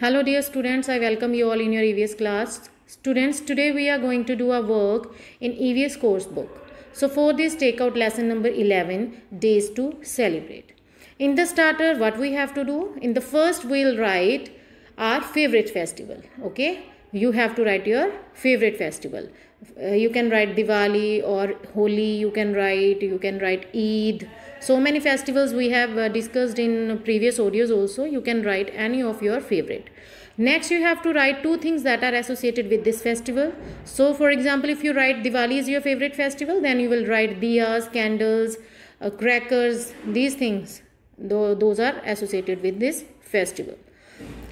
Hello dear students, I welcome you all in your EVS class. Students, today we are going to do our work in EVS course book. So for this take out lesson number 11, days to celebrate. In the starter, what we have to do? In the first, we'll write our favorite festival, okay? you have to write your favorite festival uh, you can write diwali or holi you can write you can write eid so many festivals we have uh, discussed in previous audios also you can write any of your favorite next you have to write two things that are associated with this festival so for example if you write diwali is your favorite festival then you will write diyas candles uh, crackers these things though those are associated with this festival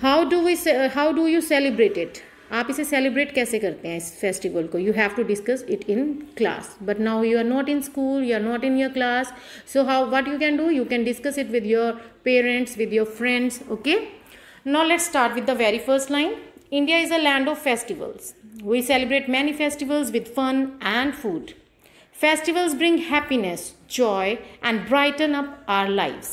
how do we uh, how do you celebrate it आप इसे celebrate कैसे करते हैं इस festival को you have to discuss it in class but now you are not in school you are not in your class so how what you can do you can discuss it with your parents with your friends okay now let's start with the very first line india is a land of festivals we celebrate many festivals with fun and food festivals bring happiness joy and brighten up our lives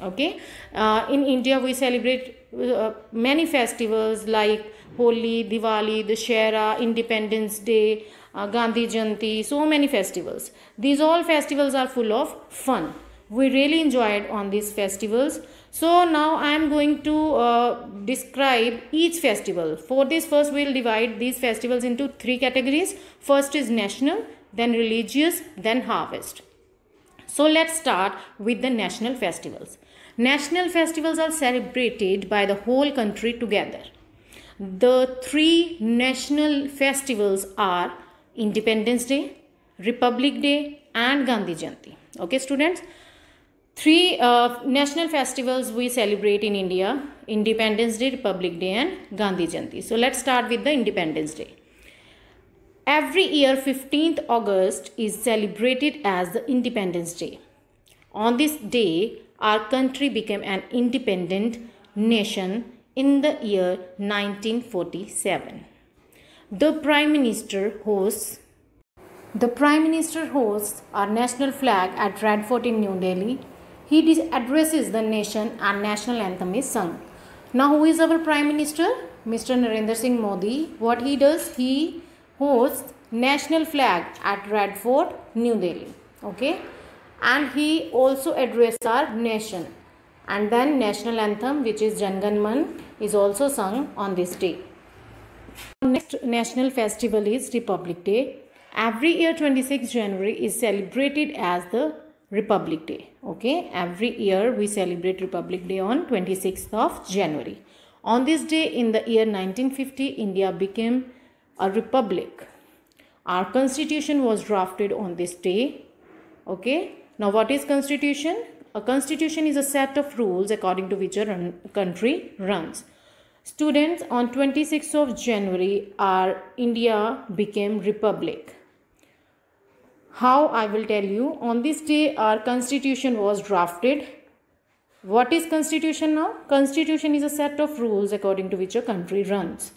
okay uh, in india we celebrate uh, many festivals like holi diwali dashera independence day uh, gandhi jayanti so many festivals these all festivals are full of fun we really enjoyed on these festivals so now i am going to uh, describe each festival for this first we will divide these festivals into three categories first is national then religious then harvest so let's start with the national festivals National festivals are celebrated by the whole country together. The three national festivals are Independence Day, Republic Day, and Gandhi Jayanti. Okay, students. Three uh, national festivals we celebrate in India Independence Day, Republic Day, and Gandhi Jayanti. So let's start with the Independence Day. Every year, 15th August is celebrated as the Independence Day. On this day, our country became an independent nation in the year 1947. The Prime Minister hosts the Prime Minister hosts our national flag at Radford in New Delhi. He addresses the nation and national anthem is sung. Now who is our Prime Minister? Mr. Narendra Singh Modi. What he does? He hosts national flag at Radford, New Delhi. Okay and he also addressed our nation and then national anthem which is Janganman is also sung on this day. Next national festival is Republic Day. Every year 26 January is celebrated as the Republic Day. Okay, every year we celebrate Republic Day on 26th of January. On this day in the year 1950 India became a republic. Our constitution was drafted on this day. Okay, now, what is constitution? A constitution is a set of rules according to which a run, country runs. Students, on 26th of January, our India became republic. How I will tell you. On this day, our constitution was drafted. What is constitution now? Constitution is a set of rules according to which a country runs.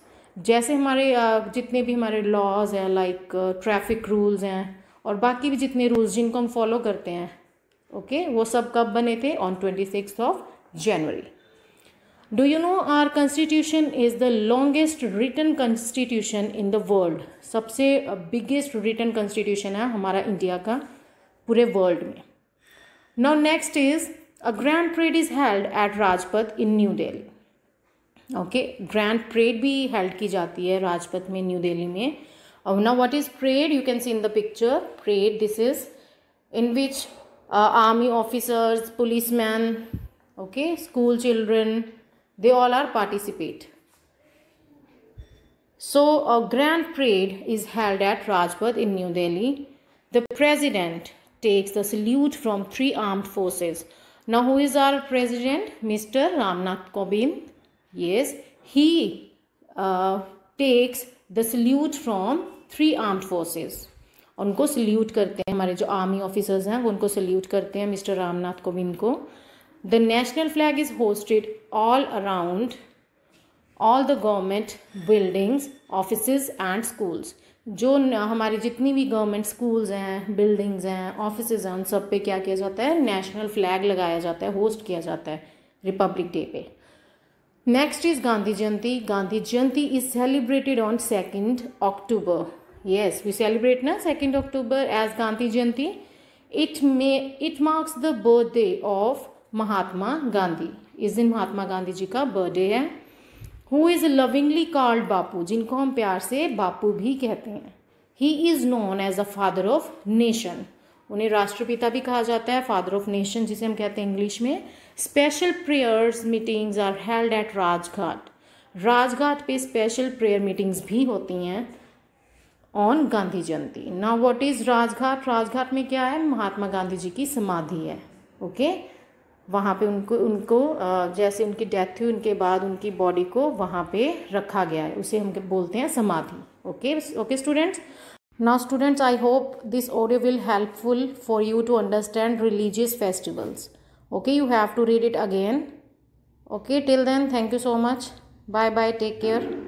जैसे हमारे जितने भी हमारे laws हैं like traffic rules हैं और बाकी भी जितने रूल्स जिनको हम फॉलो करते हैं ओके वो सब कब बने थे on twenty six of January do you know our constitution is the longest written constitution in the world सबसे बिगेस्ट रिटर्न कॉन्स्टिट्यूशन है हमारा इंडिया का पूरे वर्ल्ड में now next is a grand parade is held at Rajpath in new Delhi okay grand parade भी held की जाती है राजपथ में न्यू दिल्ली में Uh, now what is parade? You can see in the picture parade this is in which uh, army officers, policemen, okay, school children, they all are participate. So a grand parade is held at Rajpath in New Delhi. The president takes the salute from three armed forces. Now who is our president? Mr. Ramnath Kovind. Yes, he uh, takes the salute from three armed forces उनको salute करते हैं हमारे जो army officers हैं वो उनको salute करते हैं मिस्टर रामनाथ कोविंद को the national flag is hosted all around all the government buildings office and schools जो हमारी जितनी भी गवर्नमेंट स्कूल्स हैं बिल्डिंग्स हैं ऑफिस हैं उन सब पे क्या किया जाता है नेशनल फ्लैग लगाया जाता है होस्ट किया जाता है रिपब्लिक डे पे next is Gandhi Jayanti Gandhi Jayanti is celebrated on second October yes we celebrate ना second October as Gandhi Jayanti it may it marks the birthday of Mahatma Gandhi इस दिन महात्मा गांधी जी का बर्थडे है who is lovingly called Bapu जिनको हम प्यार से बापू भी कहते हैं he is known as a father of nation उन्हें राष्ट्रपिता भी कहा जाता है फादर ऑफ नेशन जिसे हम कहते हैं इंग्लिश में special prayers meetings are held at Rajghat Rajghat पे स्पेशल प्रेयर मीटिंग्स भी होती हैं ऑन गांधी जयंती ना व्हाट इज़ राजघाट राजघाट में क्या है महात्मा गांधी जी की समाधि है ओके वहाँ पे उनको उनको जैसे उनकी डेथ हुई उनके बाद उनकी बॉडी को वहाँ पे रखा गया है उसे हम बोलते हैं समाधि okay okay students Now students, I hope this audio will helpful for you to understand religious festivals. Okay, you have to read it again. Okay, till then, thank you so much. Bye-bye, take care.